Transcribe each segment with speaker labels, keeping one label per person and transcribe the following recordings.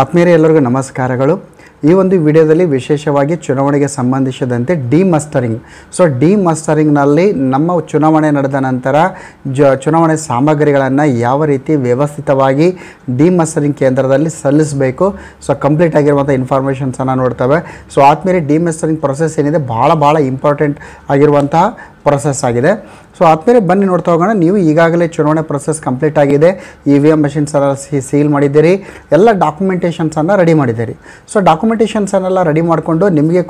Speaker 1: ಆತ್ಮೀಯರೇ ಎಲ್ಲರಿಗೂ ನಮಸ್ಕಾರಗಳು ಈ ಒಂದು ವಿಡಿಯೋದಲ್ಲಿ ವಿಶೇಷವಾಗಿ ಚುನಾವಣೆಗೆ ಸಂಬಂಧಿಸಿದಂತೆ ಡಿ ಮಸ್ಟರಿಂಗ್ ಸೊ ಡಿ ಮಸ್ಟರಿಂಗ್ನಲ್ಲಿ ನಮ್ಮ ಚುನಾವಣೆ ನಡೆದ ನಂತರ ಜ ಚುನಾವಣೆ ಸಾಮಗ್ರಿಗಳನ್ನು ಯಾವ ರೀತಿ ವ್ಯವಸ್ಥಿತವಾಗಿ ಡಿ ಮಸ್ಟರಿಂಗ್ ಕೇಂದ್ರದಲ್ಲಿ ಸಲ್ಲಿಸಬೇಕು ಸೊ ಕಂಪ್ಲೀಟ್ ಆಗಿರುವಂಥ ಇನ್ಫಾರ್ಮೇಷನ್ಸನ್ನು ನೋಡ್ತವೆ ಸೊ ಆದಮೇಲೆ ಡಿ ಮಸ್ಟರಿಂಗ್ ಪ್ರೊಸೆಸ್ ಏನಿದೆ ಭಾಳ ಭಾಳ ಇಂಪಾರ್ಟೆಂಟ್ ಆಗಿರುವಂತಹ ಪ್ರೊಸೆಸ್ ಆಗಿದೆ ಸೊ ಆದ್ಮೇಲೆ ಬನ್ನಿ ನೋಡ್ತಾ ಹೋಗೋಣ ನೀವು ಈಗಾಗಲೇ ಚುನಾವಣೆ ಪ್ರೊಸೆಸ್ ಕಂಪ್ಲೀಟ್ ಆಗಿದೆ ಇ ವಿ ಎಮ್ ಮಷಿನ್ಸ್ ಎಲ್ಲ ಸೀಲ್ ಮಾಡಿದ್ದೀರಿ ಎಲ್ಲ ಡಾಕ್ಯುಮೆಂಟೇಷನ್ಸನ್ನು ರೆಡಿ ಮಾಡಿದ್ದೀರಿ ಸೊ ಡಾಕ್ಯುಮೆಂಟೇಷನ್ಸನ್ನೆಲ್ಲ ರೆಡಿ ಮಾಡಿಕೊಂಡು ನಿಮಗೆ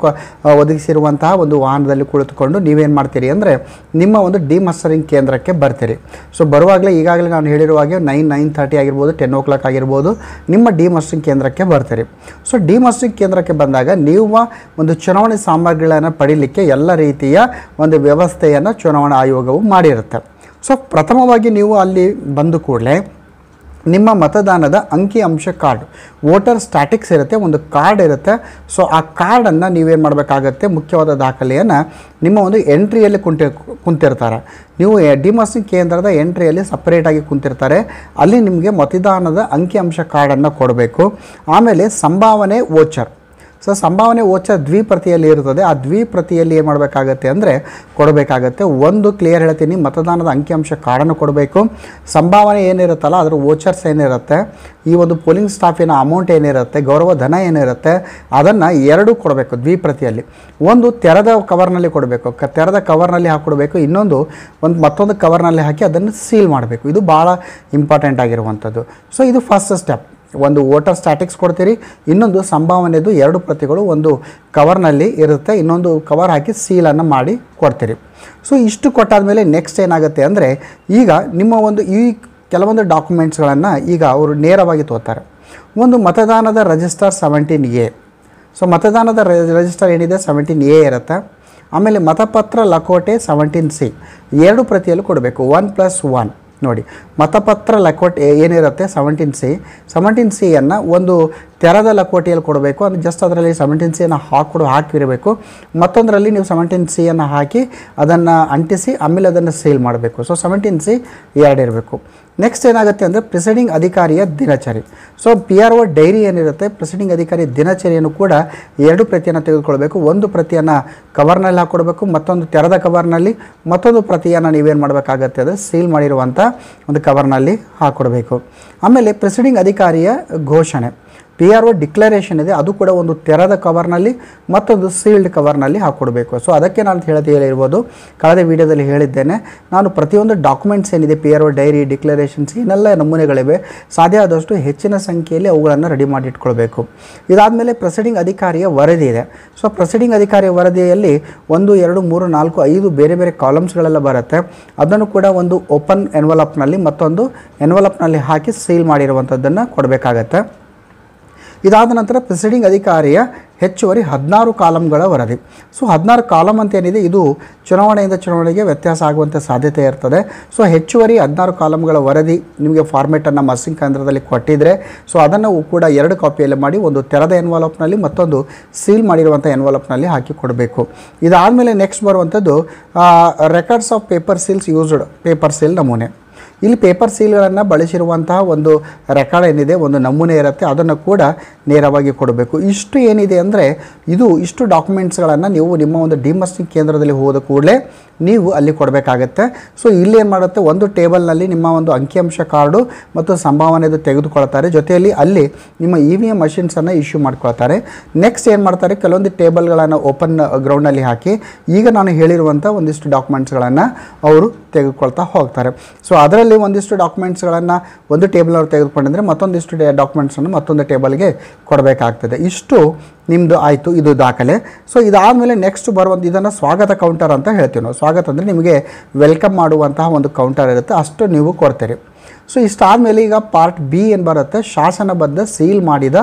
Speaker 1: ಒದಗಿಸಿರುವಂತಹ ಒಂದು ವಾಹನದಲ್ಲಿ ಕುಳಿತುಕೊಂಡು ನೀವೇನು ಮಾಡ್ತೀರಿ ಅಂದರೆ ನಿಮ್ಮ ಒಂದು ಡಿಮಸ್ಟರಿಂಗ್ ಕೇಂದ್ರಕ್ಕೆ ಬರ್ತೀರಿ ಸೊ ಬರುವಾಗಲೇ ಈಗಾಗಲೇ ನಾನು ಹೇಳಿರುವ ಹಾಗೆ ನೈನ್ ನೈನ್ ತರ್ಟಿ ಆಗಿರ್ಬೋದು ಟೆನ್ ಓ ಕ್ಲಾಕ್ ಆಗಿರ್ಬೋದು ನಿಮ್ಮ ಡಿ ಡಿಮಸ್ಟರಿಂಗ್ ಕೇಂದ್ರಕ್ಕೆ ಬರ್ತೀರಿ ಸೊ ಡಿ ಡಿಮಸ್ಟರಿಂಗ್ ಕೇಂದ್ರಕ್ಕೆ ಬಂದಾಗ ನೀವು ಒಂದು ಚುನಾವಣೆ ಸಾಮಗ್ರಿಗಳನ್ನು ಪಡೀಲಿಕ್ಕೆ ಎಲ್ಲ ರೀತಿಯ ಒಂದು ವ್ಯವಸ್ಥೆಯನ್ನು ಚುನಾವಣಾ ಆಯೋಗವು ಮಾಡಿರುತ್ತೆ ಸೊ ಪ್ರಥಮವಾಗಿ ನೀವು ಅಲ್ಲಿ ಬಂದು ಕೂಡಲೇ ನಿಮ್ಮ ಮತದಾನದ ಅಂಕಿ ಅಂಶ ಕಾರ್ಡ್ ವೋಟರ್ ಸ್ಟ್ಯಾಟಿಕ್ಸ್ ಇರುತ್ತೆ ಒಂದು ಕಾರ್ಡ್ ಇರುತ್ತೆ ಸೊ ಆ ಕಾರ್ಡನ್ನು ನೀವೇನು ಮಾಡಬೇಕಾಗತ್ತೆ ಮುಖ್ಯವಾದ ದಾಖಲೆಯನ್ನು ನಿಮ್ಮ ಒಂದು ಎಂಟ್ರಿಯಲ್ಲಿ ಕುಂಟಿ ಕುಂತಿರ್ತಾರೆ ನೀವು ಡಿಮಸ್ಟಿಂಗ್ ಕೇಂದ್ರದ ಎಂಟ್ರಿಯಲ್ಲಿ ಸಪ್ರೇಟಾಗಿ ಕುಂತಿರ್ತಾರೆ ಅಲ್ಲಿ ನಿಮಗೆ ಮತದಾನದ ಅಂಕಿ ಅಂಶ ಕಾರ್ಡನ್ನು ಕೊಡಬೇಕು ಆಮೇಲೆ ಸಂಭಾವನೆ ವೋಚರ್ ಸೊ ಸಂಭಾವನೆ ಓಚ ದ್ವಿಪ್ರತಿಯಲ್ಲಿ ಇರುತ್ತದೆ ಆ ದ್ವಿಪ್ರತಿಯಲ್ಲಿ ಏನು ಮಾಡಬೇಕಾಗತ್ತೆ ಅಂದರೆ ಕೊಡಬೇಕಾಗತ್ತೆ ಒಂದು ಕ್ಲಿಯರ್ ಹೇಳ್ತೀನಿ ಮತದಾನದ ಅಂಕಿಅಂಶ ಕಾರ್ಡನ್ನು ಕೊಡಬೇಕು ಸಂಭಾವನೆ ಏನಿರುತ್ತಲ್ಲ ಅದರ ಓಚರ್ಸ್ ಏನಿರುತ್ತೆ ಈ ಒಂದು ಪೋಲಿಂಗ್ ಸ್ಟಾಫಿನ ಅಮೌಂಟ್ ಏನಿರುತ್ತೆ ಗೌರವ ಧನ ಏನಿರುತ್ತೆ ಅದನ್ನು ಎರಡೂ ಕೊಡಬೇಕು ದ್ವಿಪ್ರತಿಯಲ್ಲಿ ಒಂದು ತೆರೆದ ಕವರ್ನಲ್ಲಿ ಕೊಡಬೇಕು ಕ ತೆರೆದ ಕವರ್ನಲ್ಲಿ ಹಾಕಿಕೊಡ್ಬೇಕು ಇನ್ನೊಂದು ಒಂದು ಮತ್ತೊಂದು ಕವರ್ನಲ್ಲಿ ಹಾಕಿ ಅದನ್ನು ಸೀಲ್ ಮಾಡಬೇಕು ಇದು ಭಾಳ ಇಂಪಾರ್ಟೆಂಟ್ ಆಗಿರುವಂಥದ್ದು ಸೊ ಇದು ಫಸ್ಟ್ ಸ್ಟೆಪ್ ಒಂದು ವೋಟರ್ ಸ್ಟ್ಯಾಟಿಕ್ಸ್ ಕೊಡ್ತೀರಿ ಇನ್ನೊಂದು ಸಂಭಾವನೆದು ಎರಡು ಪ್ರತಿಗಳು ಒಂದು ಕವರ್ನಲ್ಲಿ ಇರುತ್ತೆ ಇನ್ನೊಂದು ಕವರ್ ಹಾಕಿ ಸೀಲನ್ನು ಮಾಡಿ ಕೊಡ್ತೀರಿ ಸೊ ಇಷ್ಟು ಕೊಟ್ಟಾದ ಮೇಲೆ ನೆಕ್ಸ್ಟ್ ಏನಾಗುತ್ತೆ ಅಂದರೆ ಈಗ ನಿಮ್ಮ ಒಂದು ಈ ಕೆಲವೊಂದು ಡಾಕ್ಯುಮೆಂಟ್ಸ್ಗಳನ್ನು ಈಗ ಅವರು ನೇರವಾಗಿ ತೋತಾರೆ ಒಂದು ಮತದಾನದ ರಿಜಿಸ್ಟರ್ ಸೆವೆಂಟೀನ್ ಎ ಸೊ ಮತದಾನದ ರಿಜಿಸ್ಟರ್ ಏನಿದೆ ಸೆವೆಂಟೀನ್ ಎ ಇರುತ್ತೆ ಆಮೇಲೆ ಮತಪತ್ರ ಲಕೋಟೆ ಸೆವೆಂಟೀನ್ ಸಿ ಎರಡು ಪ್ರತಿಯಲ್ಲೂ ಕೊಡಬೇಕು ಒನ್ ಪ್ಲಸ್ ಒನ್ ನೋಡಿ ಮತಪತ್ರ ಲಕೋಟೆ ಏನಿರುತ್ತೆ ಸೆವೆಂಟೀನ್ ಸಿ ಸೆವೆಂಟೀನ್ ಸಿಯನ್ನು ಒಂದು ತೆರದ ಲಕೋಟಿಯಲ್ಲಿ ಕೊಡಬೇಕು ಅಂದರೆ ಜಸ್ಟ್ ಅದರಲ್ಲಿ ಸೆವೆಂಟೀನ್ ಸಿಯನ್ನು ಹಾಕೊಡು ಹಾಕಿರಬೇಕು ಮತ್ತೊಂದರಲ್ಲಿ ನೀವು ಸೆವೆಂಟೀನ್ ಸಿಯನ್ನು ಹಾಕಿ ಅದನ್ನು ಅಂಟಿಸಿ ಆಮೇಲೆ ಅದನ್ನು ಸೇಲ್ ಮಾಡಬೇಕು ಸೊ ಸೆವೆಂಟೀನ್ ಸಿ ಎರಡಿರಬೇಕು ನೆಕ್ಸ್ಟ್ ಏನಾಗುತ್ತೆ ಅಂದರೆ ಪ್ರಿಸೈಡಿಂಗ್ ಅಧಿಕಾರಿಯ ದಿನಚರಿ so P R O diary ಏನಿರುತ್ತೆ ಪ್ರಿಸೈಡಿಂಗ್ ಅಧಿಕಾರಿಯ ದಿನಚರಿಯನ್ನು ಕೂಡ ಎರಡು ಪ್ರತಿಯನ್ನು ತೆಗೆದುಕೊಳ್ಬೇಕು ಒಂದು ಪ್ರತಿಯನ್ನು ಕವರ್ನಲ್ಲಿ ಹಾಕ್ಕೊಡ್ಬೇಕು ಮತ್ತೊಂದು ತೆರೆದ ಕವರ್ನಲ್ಲಿ ಮತ್ತೊಂದು ಪ್ರತಿಯನ್ನು ನೀವೇನು ಮಾಡಬೇಕಾಗತ್ತೆ ಅದು ಸೀಲ್ ಮಾಡಿರುವಂಥ ಒಂದು ಕವರ್ನಲ್ಲಿ ಹಾಕ್ಕೊಡ್ಬೇಕು ಆಮೇಲೆ ಪ್ರಿಸೈಡಿಂಗ್ ಅಧಿಕಾರಿಯ ಘೋಷಣೆ ಪಿ ಆರ್ ಒ ಡಿಕ್ಲರೇಷನ್ ಇದೆ ಅದು ಕೂಡ ಒಂದು ತೆರೆದ ಕವರ್ನಲ್ಲಿ ಮತ್ತೊಂದು ಸೀಲ್ಡ್ ಕವರ್ನಲ್ಲಿ ಹಾಕ್ಕೊಡ್ಬೇಕು ಸೊ ಅದಕ್ಕೆ ನಾನು ಹೇಳದೆ ಹೇಳಿರ್ಬೋದು ಕಳೆದ ವಿಡಿಯೋದಲ್ಲಿ ಹೇಳಿದ್ದೇನೆ ನಾನು ಪ್ರತಿಯೊಂದು ಡಾಕ್ಯುಮೆಂಟ್ಸ್ ಏನಿದೆ P R O diary declarations ಇನ್ನೆಲ್ಲ ನಮೂನೆಗಳಿವೆ ಸಾಧ್ಯ ಆದಷ್ಟು ಹೆಚ್ಚಿನ ಸಂಖ್ಯೆಯಲ್ಲಿ ಅವುಗಳನ್ನು ರೆಡಿ ಮಾಡಿಟ್ಕೊಳ್ಬೇಕು ಇದಾದಮೇಲೆ ಪ್ರೊಸೀಡಿಂಗ್ ಅಧಿಕಾರಿಯ ವರದಿ ಇದೆ ಸೊ ಪ್ರೊಸೀಡಿಂಗ್ ಅಧಿಕಾರಿಯ ವರದಿಯಲ್ಲಿ ಒಂದು ಎರಡು ಮೂರು ನಾಲ್ಕು ಐದು ಬೇರೆ ಬೇರೆ ಕಾಲಮ್ಸ್ಗಳೆಲ್ಲ ಬರುತ್ತೆ ಅದನ್ನು ಕೂಡ ಒಂದು ಓಪನ್ ಎನ್ವಲಪ್ನಲ್ಲಿ ಮತ್ತೊಂದು ಎನ್ವಲಪ್ನಲ್ಲಿ ಹಾಕಿ ಸೀಲ್ ಮಾಡಿರುವಂಥದ್ದನ್ನು ಕೊಡಬೇಕಾಗತ್ತೆ ಇದಾದ ನಂತರ ಪ್ರಿಸೈಡಿಂಗ್ ಅಧಿಕಾರಿಯ ಹೆಚ್ಚುವರಿ ಹದಿನಾರು ಕಾಲಮ್ಗಳ ವರದಿ ಸೊ ಹದಿನಾರು ಕಾಲಮ್ ಅಂತ ಏನಿದೆ ಇದು ಚುನಾವಣೆಯಿಂದ ಚುನಾವಣೆಗೆ ವ್ಯತ್ಯಾಸ ಆಗುವಂಥ ಸಾಧ್ಯತೆ ಇರ್ತದೆ ಸೊ ಹೆಚ್ಚುವರಿ ಹದಿನಾರು ಕಾಲಮ್ಗಳ ವರದಿ ನಿಮಗೆ ಫಾರ್ಮೆಟನ್ನು ಮಸ್ಸಿಂಗ್ ಕೇಂದ್ರದಲ್ಲಿ ಕೊಟ್ಟಿದ್ದರೆ ಸೊ ಅದನ್ನು ಕೂಡ ಎರಡು ಕಾಪಿಯಲ್ಲಿ ಮಾಡಿ ಒಂದು ತೆರೆದ ಎನ್ವಾಲಪ್ನಲ್ಲಿ ಮತ್ತೊಂದು ಸೀಲ್ ಮಾಡಿರುವಂಥ ಎನ್ವಾಲಪ್ನಲ್ಲಿ ಹಾಕಿ ಕೊಡಬೇಕು ಇದಾದಮೇಲೆ ನೆಕ್ಸ್ಟ್ ಬರುವಂಥದ್ದು records of paper seals used paper seal ನಮೂನೆ ಇಲ್ಲಿ ಪೇಪರ್ ಸೀಲ್ಗಳನ್ನು ಬಳಸಿರುವಂತಹ ಒಂದು ರೆಕಾರ್ಡ್ ಏನಿದೆ ಒಂದು ನಮೂನೆ ಇರುತ್ತೆ ಅದನ್ನು ಕೂಡ ನೇರವಾಗಿ ಕೊಡಬೇಕು ಇಷ್ಟು ಏನಿದೆ ಅಂದರೆ ಇದು ಇಷ್ಟು ಡಾಕ್ಯುಮೆಂಟ್ಸ್ಗಳನ್ನು ನೀವು ನಿಮ್ಮ ಒಂದು ಡಿಮಸ್ಟಿಂಗ್ ಕೇಂದ್ರದಲ್ಲಿ ಹೋದ ಕೂಡಲೇ ನೀವು ಅಲ್ಲಿ ಕೊಡಬೇಕಾಗತ್ತೆ ಸೊ ಇಲ್ಲಿ ಏನು ಮಾಡುತ್ತೆ ಒಂದು ಟೇಬಲ್ನಲ್ಲಿ ನಿಮ್ಮ ಒಂದು ಅಂಕಿಅಂಶ ಕಾರ್ಡು ಮತ್ತು ಸಂಭಾವನೆದು ತೆಗೆದುಕೊಳ್ತಾರೆ ಜೊತೆಯಲ್ಲಿ ಅಲ್ಲಿ ನಿಮ್ಮ ಇ ವಿ ಎಮ್ ಮಷಿನ್ಸನ್ನು ಇಶ್ಯೂ ಮಾಡ್ಕೊಳ್ತಾರೆ ನೆಕ್ಸ್ಟ್ ಏನು ಮಾಡ್ತಾರೆ ಕೆಲವೊಂದು ಟೇಬಲ್ಗಳನ್ನು ಓಪನ್ ಗ್ರೌಂಡಲ್ಲಿ ಹಾಕಿ ಈಗ ನಾನು ಹೇಳಿರುವಂಥ ಒಂದಿಷ್ಟು ಡಾಕ್ಯುಮೆಂಟ್ಸ್ಗಳನ್ನು ಅವರು ತೆಗೆದುಕೊಳ್ತಾ ಹೋಗ್ತಾರೆ ಸೊ ಅದರಲ್ಲಿ ಒಂದಿಷ್ಟು ಡಾಕ್ಯುಮೆಂಟ್ಸ್ಗಳನ್ನು ಒಂದು ಟೇಬಲ್ ಅವರು ತೆಗೆದುಕೊಂಡಿದ್ರೆ ಮತ್ತೊಂದಿಷ್ಟು ಡಾಕ್ಯುಮೆಂಟ್ಸನ್ನು ಮತ್ತೊಂದು ಟೇಬಲ್ಗೆ ಕೊಡಬೇಕಾಗ್ತದೆ ಇಷ್ಟು ನಿಮ್ಮದು ಆಯಿತು ಇದು ದಾಖಲೆ ಸೊ ಇದಾದಮೇಲೆ ನೆಕ್ಸ್ಟ್ ಬರುವಂಥ ಇದನ್ನು ಸ್ವಾಗತ ಕೌಂಟರ್ ಅಂತ ಹೇಳ್ತೀವಿ ನಾವು ಸ್ವಾಗತ ಅಂದರೆ ನಿಮಗೆ ವೆಲ್ಕಮ್ ಮಾಡುವಂತಹ ಒಂದು ಕೌಂಟರ್ ಇರುತ್ತೆ ಅಷ್ಟು ನೀವು ಕೊಡ್ತೀರಿ ಸೊ ಇಷ್ಟಾದಮೇಲೆ ಈಗ ಪಾರ್ಟ್ ಬಿ ಏನು ಬರುತ್ತೆ ಶಾಸನಬದ್ಧ ಸೀಲ್ ಮಾಡಿದ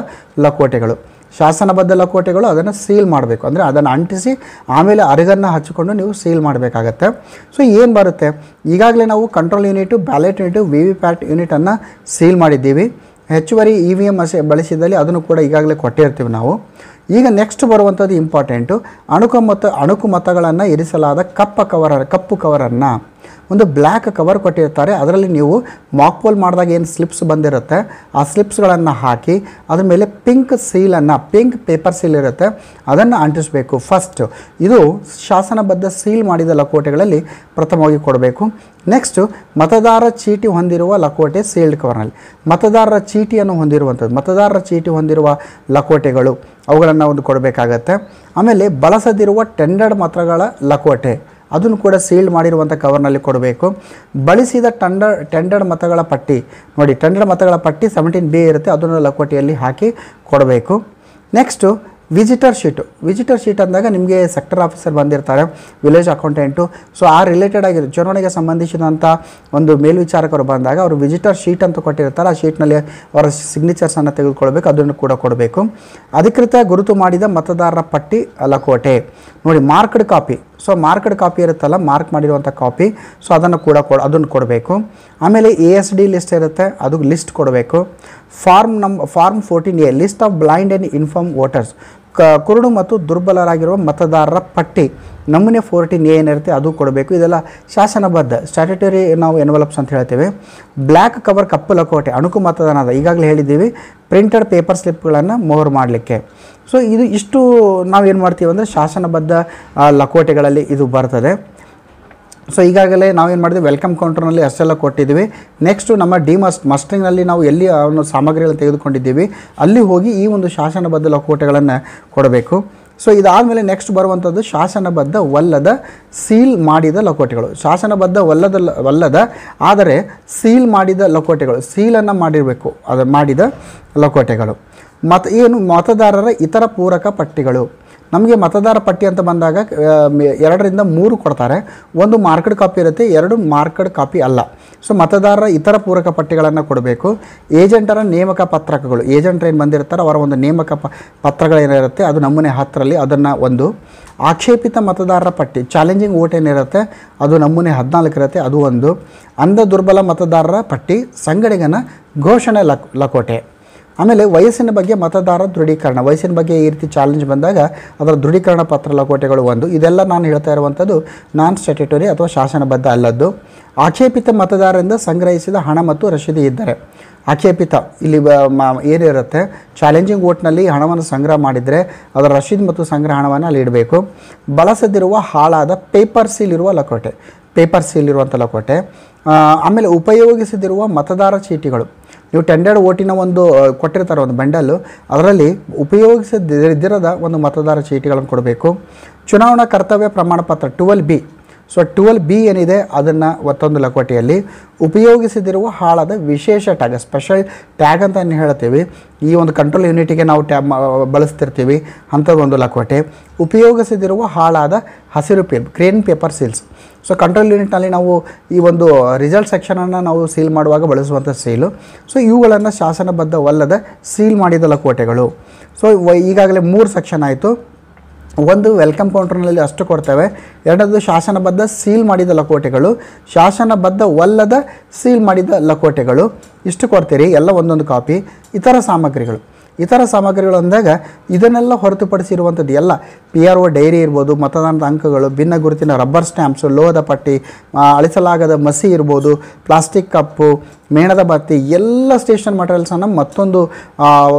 Speaker 1: ಲಕೋಟೆಗಳು ಶಾಸನಬದ್ಧ ಲಕೋಟೆಗಳು ಅದನ್ನು ಸೀಲ್ ಮಾಡಬೇಕು ಅಂದರೆ ಅದನ್ನು ಅಂಟಿಸಿ ಆಮೇಲೆ ಅರಿಗನ್ನು ಹಚ್ಚಿಕೊಂಡು ನೀವು ಸೀಲ್ ಮಾಡಬೇಕಾಗತ್ತೆ ಸೊ ಏನು ಬರುತ್ತೆ ಈಗಾಗಲೇ ನಾವು control unit ballot unit V V PAT ಯೂನಿಟನ್ನು ಸೀಲ್ ಮಾಡಿದ್ದೀವಿ ಹೆಚ್ಚುವರಿ ಇ ವಿ ಎಮ್ ಬಳಸಿದಲ್ಲಿ ಅದನ್ನು ಕೂಡ ಈಗಾಗಲೇ ಕೊಟ್ಟಿರ್ತೀವಿ ನಾವು ಈಗ ನೆಕ್ಸ್ಟ್ ಬರುವಂಥದ್ದು ಇಂಪಾರ್ಟೆಂಟು ಅಣುಕು ಮತ ಅಣುಕು ಮತಗಳನ್ನು ಇರಿಸಲಾದ ಕಪ್ಪ ಕವರ ಕಪ್ಪು ಕವರನ್ನು ಒಂದು ಬ್ಲ್ಯಾಕ್ ಕವರ್ ಕೊಟ್ಟಿರ್ತಾರೆ ಅದರಲ್ಲಿ ನೀವು ಮಾಕ್ ಪೋಲ್ ಮಾಡಿದಾಗ ಏನು ಸ್ಲಿಪ್ಸ್ ಬಂದಿರುತ್ತೆ ಆ ಸ್ಲಿಪ್ಸ್ಗಳನ್ನು ಹಾಕಿ ಅದ್ರ ಮೇಲೆ ಪಿಂಕ್ ಸೀಲನ್ನು ಪಿಂಕ್ ಪೇಪರ್ ಸೀಲ್ ಇರುತ್ತೆ ಅದನ್ನು ಅಂಟಿಸಬೇಕು ಫಸ್ಟು ಇದು ಶಾಸನಬದ್ಧ ಸೀಲ್ ಮಾಡಿದ ಲಕೋಟೆಗಳಲ್ಲಿ ಪ್ರಥಮವಾಗಿ ಕೊಡಬೇಕು ನೆಕ್ಸ್ಟು ಮತದಾರರ ಚೀಟಿ ಹೊಂದಿರುವ ಲಕೋಟೆ ಸೀಲ್ಡ್ ಕವರ್ನಲ್ಲಿ ಮತದಾರರ ಚೀಟಿಯನ್ನು ಹೊಂದಿರುವಂಥದ್ದು ಮತದಾರರ ಚೀಟಿ ಹೊಂದಿರುವ ಲಕೋಟೆಗಳು ಅವುಗಳನ್ನು ಒಂದು ಕೊಡಬೇಕಾಗತ್ತೆ ಆಮೇಲೆ ಬಳಸದಿರುವ ಟೆಂಡರ್ಡ್ ಮತಗಳ ಲಕೋಟೆ ಅದನ್ನು ಕೂಡ ಸೀಲ್ಡ್ ಮಾಡಿರುವಂಥ ಕವರ್ನಲ್ಲಿ ಕೊಡಬೇಕು ಬಳಸಿದ ಟಂಡರ್ ಟೆಂಡರ್ಡ್ ಮತಗಳ ಪಟ್ಟಿ ನೋಡಿ ಟೆಂಡರ್ಡ್ ಮತಗಳ ಪಟ್ಟಿ ಸೆವೆಂಟೀನ್ ಬಿ ಇರುತ್ತೆ ಅದನ್ನು ಲಕೋಟಿಯಲ್ಲಿ ಹಾಕಿ ಕೊಡಬೇಕು next visitor sheet visitor sheet ಅಂದಾಗ ನಿಮಗೆ ಸೆಕ್ಟರ್ ಆಫೀಸರ್ ಬಂದಿರ್ತಾರೆ ವಿಲೇಜ್ ಅಕೌಂಟೆಂಟು ಸೊ ಆ ರಿಲೇಟೆಡ್ ಆಗಿರೋ ಚುನಾವಣೆಗೆ ಸಂಬಂಧಿಸಿದಂಥ ಒಂದು ಮೇಲ್ವಿಚಾರಕರು ಬಂದಾಗ ಅವರು ವಿಸಿಟರ್ ಶೀಟ್ ಅಂತ ಕೊಟ್ಟಿರ್ತಾರೆ ಆ ಶೀಟ್ನಲ್ಲಿ ಅವರ ಸಿಗ್ನೇಚರ್ಸನ್ನು ತೆಗೆದುಕೊಳ್ಬೇಕು ಅದನ್ನು ಕೂಡ ಕೊಡಬೇಕು ಅಧಿಕೃತ ಗುರುತು ಮಾಡಿದ ಮತದಾರರ ಪಟ್ಟಿ ಲಕೋಟೆ ನೋಡಿ marked copy so marked copy ಇರುತ್ತಲ್ಲ ಮಾರ್ಕ್ ಮಾಡಿರುವಂಥ ಕಾಪಿ ಸೊ ಅದನ್ನು ಕೂಡ ಕೊ ಅದನ್ನು ಕೊಡಬೇಕು ಆಮೇಲೆ ಎ ಎಸ್ ಡಿ ಲಿಸ್ಟ್ ಇರುತ್ತೆ ಅದು ಲಿಸ್ಟ್ ಕೊಡಬೇಕು ಫಾರ್ಮ್ ನಮ್ಮ form fourteen A list of blind and infirm voters ಕುರುಡು ಮತ್ತು ದುರ್ಬಲರಾಗಿರುವ ಮತದಾರರ ಪಟ್ಟಿ ನಮೂನೆ ಫೋರ್ಟಿನ್ ಏನಿರುತ್ತೆ ಅದು ಕೊಡಬೇಕು ಇದೆಲ್ಲ ಶಾಸನಬದ್ಧ ಸ್ಟ್ಯಾಟ್ಯುಟರಿ ನಾವು ಎನ್ವಲಪ್ಸ್ ಅಂತ ಹೇಳ್ತೇವೆ ಬ್ಲ್ಯಾಕ್ ಕವರ್ ಕಪ್ಪು ಲಕೋಟೆ ಅಣುಕು ಅದ ಈಗಾಗಲೇ ಹೇಳಿದ್ದೀವಿ ಪ್ರಿಂಟೆಡ್ ಪೇಪರ್ ಸ್ಲಿಪ್ಗಳನ್ನು ಮೋಹರ್ ಮಾಡಲಿಕ್ಕೆ ಸೊ ಇದು ಇಷ್ಟು ನಾವೇನು ಮಾಡ್ತೀವಿ ಅಂದರೆ ಶಾಸನಬದ್ಧ ಲಕೋಟೆಗಳಲ್ಲಿ ಇದು ಬರ್ತದೆ ಸೊ ಈಗಾಗಲೇ ಏನು ಮಾಡಿದ್ವಿ ವೆಲ್ಕಮ್ ಕೌಂಟರ್ನಲ್ಲಿ ಅಷ್ಟೆಲ್ಲ ಕೊಟ್ಟಿದ್ದೀವಿ ನೆಕ್ಸ್ಟು ನಮ್ಮ ಡಿ ಮಸ್ಟ್ ಮಸ್ಟಿಂಗ್ನಲ್ಲಿ ನಾವು ಎಲ್ಲಿ ಅವನು ಸಾಮಗ್ರಿಗಳನ್ನು ತೆಗೆದುಕೊಂಡಿದ್ದೀವಿ ಅಲ್ಲಿ ಹೋಗಿ ಈ ಒಂದು ಶಾಸನಬದ್ಧ ಲಕೋಟೆಗಳನ್ನು ಕೊಡಬೇಕು ಸೊ ಇದಾದಮೇಲೆ ನೆಕ್ಸ್ಟ್ ಬರುವಂಥದ್ದು ಶಾಸನಬದ್ಧ ವಲ್ಲದ ಸೀಲ್ ಮಾಡಿದ ಲಕೋಟೆಗಳು ಶಾಸನಬದ್ಧ ಒಲ್ಲದ ವಲ್ಲದ ಆದರೆ ಸೀಲ್ ಮಾಡಿದ ಲಕೋಟೆಗಳು ಸೀಲನ್ನು ಮಾಡಿರಬೇಕು ಅದು ಮಾಡಿದ ಲಕೋಟೆಗಳು ಮತ ಏನು ಮತದಾರರ ಇತರ ಪೂರಕ ಪಟ್ಟಿಗಳು ನಮಗೆ ಮತದಾರ ಪಟ್ಟಿ ಅಂತ ಬಂದಾಗ ಎರಡರಿಂದ ಮೂರು ಕೊಡ್ತಾರೆ ಒಂದು ಮಾರ್ಕಡ್ ಕಾಪಿ ಇರುತ್ತೆ ಎರಡು ಮಾರ್ಕಡ್ ಕಾಪಿ ಅಲ್ಲ ಸೊ ಮತದಾರರ ಇತರ ಪೂರಕ ಪಟ್ಟಿಗಳನ್ನು ಕೊಡಬೇಕು ಏಜೆಂಟರ ನೇಮಕ ಪತ್ರಕಗಳು ಏಜೆಂಟ್ರೇನು ಏನು ಬಂದಿರ್ತಾರೆ ಅವರ ಒಂದು ನೇಮಕ ಪ ಪತ್ರಗಳೇನಿರುತ್ತೆ ಅದು ನಮೂನೆ ಹತ್ತರಲ್ಲಿ ಅದನ್ನು ಒಂದು ಆಕ್ಷೇಪಿತ ಮತದಾರರ ಪಟ್ಟಿ ಚಾಲೆಂಜಿಂಗ್ ಓಟ್ ಏನಿರುತ್ತೆ ಅದು ನಮೂನೆ ಇರುತ್ತೆ ಅದು ಒಂದು ಅಂಧ ದುರ್ಬಲ ಮತದಾರರ ಪಟ್ಟಿ ಸಂಗಡಿಗನ ಘೋಷಣೆ ಲಕ್ ಲಕೋಟೆ ಆಮೇಲೆ ವಯಸ್ಸಿನ ಬಗ್ಗೆ ಮತದಾರ ದೃಢೀಕರಣ ವಯಸ್ಸಿನ ಬಗ್ಗೆ ಈ ರೀತಿ ಚಾಲೆಂಜ್ ಬಂದಾಗ ಅದರ ದೃಢೀಕರಣ ಪತ್ರ ಲಕೋಟೆಗಳು ಒಂದು ಇದೆಲ್ಲ ನಾನು ಹೇಳ್ತಾ ಇರುವಂಥದ್ದು ನಾನ್ ಸ್ಟ್ಯಾಟ್ಯೂಟರಿ ಅಥವಾ ಶಾಸನಬದ್ಧ ಅಲ್ಲದ್ದು ಆಕ್ಷೇಪಿತ ಮತದಾರರಿಂದ ಸಂಗ್ರಹಿಸಿದ ಹಣ ಮತ್ತು ರಶೀದಿ ಇದ್ದರೆ ಆಕ್ಷೇಪಿತ ಇಲ್ಲಿ ಏನಿರುತ್ತೆ ಚಾಲೆಂಜಿಂಗ್ ವೋಟ್ನಲ್ಲಿ ಹಣವನ್ನು ಸಂಗ್ರಹ ಮಾಡಿದರೆ ಅದರ ರಶೀದ್ ಮತ್ತು ಸಂಗ್ರಹ ಹಣವನ್ನು ಅಲ್ಲಿ ಇಡಬೇಕು ಬಳಸದಿರುವ ಹಾಳಾದ ಪೇಪರ್ ಸೀಲ್ ಇರುವ ಲಕೋಟೆ ಪೇಪರ್ ಸೀಲ್ ಇರುವಂಥ ಲಕೋಟೆ ಆಮೇಲೆ ಉಪಯೋಗಿಸದಿರುವ ಮತದಾರ ಚೀಟಿಗಳು ನೀವು ಟೆಂಡರ್ಡ್ ಓಟಿನ ಒಂದು ಕೊಟ್ಟಿರ್ತಾರೆ ಒಂದು ಬಂಡಲು ಅದರಲ್ಲಿ ಉಪಯೋಗಿಸದಿದ್ದಿರದ ಒಂದು ಮತದಾರ ಚೀಟಿಗಳನ್ನು ಕೊಡಬೇಕು ಚುನಾವಣಾ ಕರ್ತವ್ಯ ಪ್ರಮಾಣ ಪತ್ರ twelve B so twelve B ಏನಿದೆ ಅದನ್ನು ಮತ್ತೊಂದು ಲಕೋಟೆಯಲ್ಲಿ ಉಪಯೋಗಿಸದಿರುವ ಹಾಳಾದ ವಿಶೇಷ ಟ್ಯಾಗ್ ಸ್ಪೆಷಲ್ ಟ್ಯಾಗ್ ಅಂತ ಹೇಳ್ತೀವಿ ಈ ಒಂದು ಕಂಟ್ರೋಲ್ ಯೂನಿಟಿಗೆ ನಾವು ಟ್ಯಾಬ್ ಬಳಸ್ತಿರ್ತೀವಿ ಅಂಥದ್ದೊಂದು ಲಕೋಟೆ ಉಪಯೋಗಿಸದಿರುವ ಹಾಳಾದ ಹಸಿರು ಪೇಪ್ green paper seals so control ಯೂನಿಟ್ನಲ್ಲಿ ನಾವು ಈ ಒಂದು ರಿಸಲ್ಟ್ ಸೆಕ್ಷನನ್ನು ನಾವು ಸೀಲ್ ಮಾಡುವಾಗ ಬಳಸುವಂಥ ಸೀಲು ಸೊ ಇವುಗಳನ್ನು ಶಾಸನಬದ್ಧವಲ್ಲದ ಸೀಲ್ ಮಾಡಿದ ಲಕೋಟೆಗಳು ಸೊ ಈಗಾಗಲೇ ಮೂರು ಸೆಕ್ಷನ್ ಆಯಿತು ಒಂದು ವೆಲ್ಕಮ್ ಕೌಂಟರ್ನಲ್ಲಿ ಅಷ್ಟು ಕೊಡ್ತೇವೆ ಎರಡನೇದು ಶಾಸನಬದ್ಧ ಸೀಲ್ ಮಾಡಿದ ಲಕೋಟೆಗಳು ಶಾಸನಬದ್ಧ ಸೀಲ್ ಮಾಡಿದ ಲಕೋಟೆಗಳು ಇಷ್ಟು ಕೊಡ್ತೀರಿ ಎಲ್ಲ ಒಂದೊಂದು ಕಾಪಿ ಇತರ ಸಾಮಗ್ರಿಗಳು ಇತರ ಸಾಮಗ್ರಿಗಳು ಅಂದಾಗ ಇದನ್ನೆಲ್ಲ ಹೊರತುಪಡಿಸಿರುವಂಥದ್ದು ಎಲ್ಲ ಪಿ ಆರ್ ಒ ಡೈರಿ ಇರ್ಬೋದು ಮತದಾನದ ಅಂಕಗಳು ಭಿನ್ನ ಗುರುತಿನ ರಬ್ಬರ್ ಸ್ಟ್ಯಾಂಪ್ಸು ಲೋಹದ ಪಟ್ಟಿ ಅಳಿಸಲಾಗದ ಮಸಿ ಇರ್ಬೋದು ಪ್ಲಾಸ್ಟಿಕ್ ಕಪ್ಪು ಮೇಣದ ಬತ್ತಿ ಎಲ್ಲ ಸ್ಟೇಷನ್ ಮಟೀರಿಯಲ್ಸನ್ನು ಮತ್ತೊಂದು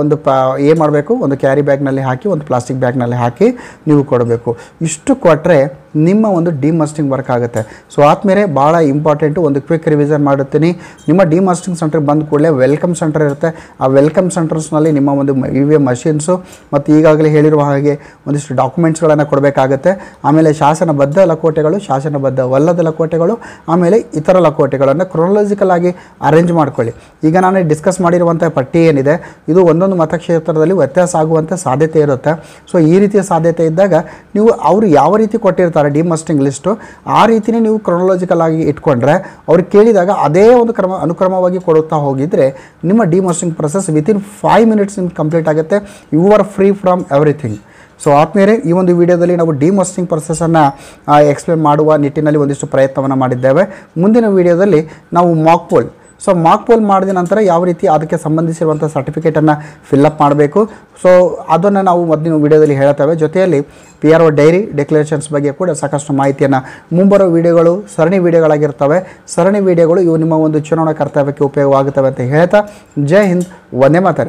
Speaker 1: ಒಂದು ಪ ಏನು ಮಾಡಬೇಕು ಒಂದು ಕ್ಯಾರಿ ಬ್ಯಾಗ್ನಲ್ಲಿ ಹಾಕಿ ಒಂದು ಪ್ಲಾಸ್ಟಿಕ್ ಬ್ಯಾಗ್ನಲ್ಲಿ ಹಾಕಿ ನೀವು ಕೊಡಬೇಕು ಇಷ್ಟು ಕೊಟ್ಟರೆ ನಿಮ್ಮ ಒಂದು ಡಿಮಸ್ಟಿಂಗ್ ವರ್ಕ್ ಆಗುತ್ತೆ ಸೊ ಆದಮೇಲೆ ಭಾಳ ಇಂಪಾರ್ಟೆಂಟು ಒಂದು ಕ್ವಿಕ್ ರಿವಿಸನ್ ಮಾಡುತ್ತೀನಿ ನಿಮ್ಮ ಡಿಮಸ್ಟಿಂಗ್ ಸೆಂಟರ್ ಬಂದ ಕೂಡಲೇ ವೆಲ್ಕಮ್ ಸೆಂಟರ್ ಇರುತ್ತೆ ಆ ವೆಲ್ಕಮ್ ಸೆಂಟರ್ಸ್ನಲ್ಲಿ ನಿಮ್ಮ ಒಂದು ಇ ವಿ ಎಮ್ ಮಷಿನ್ಸು ಮತ್ತು ಈಗಾಗಲೇ ಹೇಳಿರುವ ಹಾಗೆ ಒಂದಿಷ್ಟು ಡಾಕ್ಯುಮೆಂಟ್ಸ್ಗಳನ್ನು ಕೊಡಬೇಕಾಗುತ್ತೆ ಆಮೇಲೆ ಶಾಸನಬದ್ಧ ಲಕೋಟೆಗಳು ಶಾಸನಬದ್ಧವಲ್ಲದ ಲಕೋಟೆಗಳು ಆಮೇಲೆ ಇತರ ಲಕೋಟೆಗಳನ್ನು ಕ್ರೊನಾಲಜಿಕಲ್ ಆಗಿ ಅರೇಂಜ್ ಮಾಡ್ಕೊಳ್ಳಿ ಈಗ ನಾನು ಡಿಸ್ಕಸ್ ಮಾಡಿರುವಂಥ ಪಟ್ಟಿ ಏನಿದೆ ಇದು ಒಂದೊಂದು ಮತಕ್ಷೇತ್ರದಲ್ಲಿ ವ್ಯತ್ಯಾಸ ಆಗುವಂಥ ಸಾಧ್ಯತೆ ಇರುತ್ತೆ ಸೊ ಈ ರೀತಿಯ ಸಾಧ್ಯತೆ ಇದ್ದಾಗ ನೀವು ಅವರು ಯಾವ ರೀತಿ ಕೊಟ್ಟಿರ್ತಾರೆ ಕೊಡ್ತಾರೆ ಡಿಮಸ್ಟಿಂಗ್ ಲಿಸ್ಟು ಆ ರೀತಿಯೇ ನೀವು ಕ್ರೊನಾಲಜಿಕಲ್ ಆಗಿ ಇಟ್ಕೊಂಡ್ರೆ ಅವ್ರು ಕೇಳಿದಾಗ ಅದೇ ಒಂದು ಕ್ರಮ ಅನುಕ್ರಮವಾಗಿ ಕೊಡುತ್ತಾ ಹೋಗಿದರೆ ನಿಮ್ಮ demustering process within five minutes ನಿಮ್ಗೆ ಕಂಪ್ಲೀಟ್ ಆಗುತ್ತೆ you are free from everything so ಆತ್ಮೀಯರೇ ಈ ಒಂದು ವಿಡಿಯೋದಲ್ಲಿ ನಾವು ಡಿಮಸ್ಟಿಂಗ್ ಪ್ರೊಸೆಸನ್ನು ಎಕ್ಸ್ಪ್ಲೇನ್ ಮಾಡುವ ನಿಟ್ಟಿನಲ್ಲಿ ಒಂದಿಷ್ಟು ಪ್ರಯತ್ನವನ್ನು ಮಾಡಿದ್ದೇವೆ ಮುಂದಿನ ವಿಡಿಯೋದಲ್ಲಿ ನಾವು ಮಾಕ್ಪೋಲ್ ಸೊ ಮಾಕ್ ಪೋಲ್ ಮಾಡಿದ ನಂತರ ಯಾವ ರೀತಿ ಅದಕ್ಕೆ ಸಂಬಂಧಿಸಿರುವಂಥ ಸರ್ಟಿಫಿಕೇಟನ್ನು ಫಿಲ್ಅಪ್ ಮಾಡಬೇಕು ಸೊ ಅದನ್ನು ನಾವು ಮೊದಲಿನ ವಿಡಿಯೋದಲ್ಲಿ ಹೇಳ್ತೇವೆ ಜೊತೆಯಲ್ಲಿ P R O diary declarations ಬಗ್ಗೆ ಕೂಡ ಸಾಕಷ್ಟು ಮಾಹಿತಿಯನ್ನು ಮುಂಬರುವ ವಿಡಿಯೋಗಳು ಸರಣಿ ವಿಡಿಯೋಗಳಾಗಿರ್ತವೆ ಸರಣಿ ವೀಡಿಯೋಗಳು ಇವು ನಿಮ್ಮ ಒಂದು ಚುನಾವಣಾ ಕರ್ತವ್ಯಕ್ಕೆ ಉಪಯೋಗವಾಗುತ್ತವೆ ಅಂತ ಹೇಳ್ತಾ ಜೈ ಹಿಂದ್ ಒಂದೇ ಮಾತಾರೆ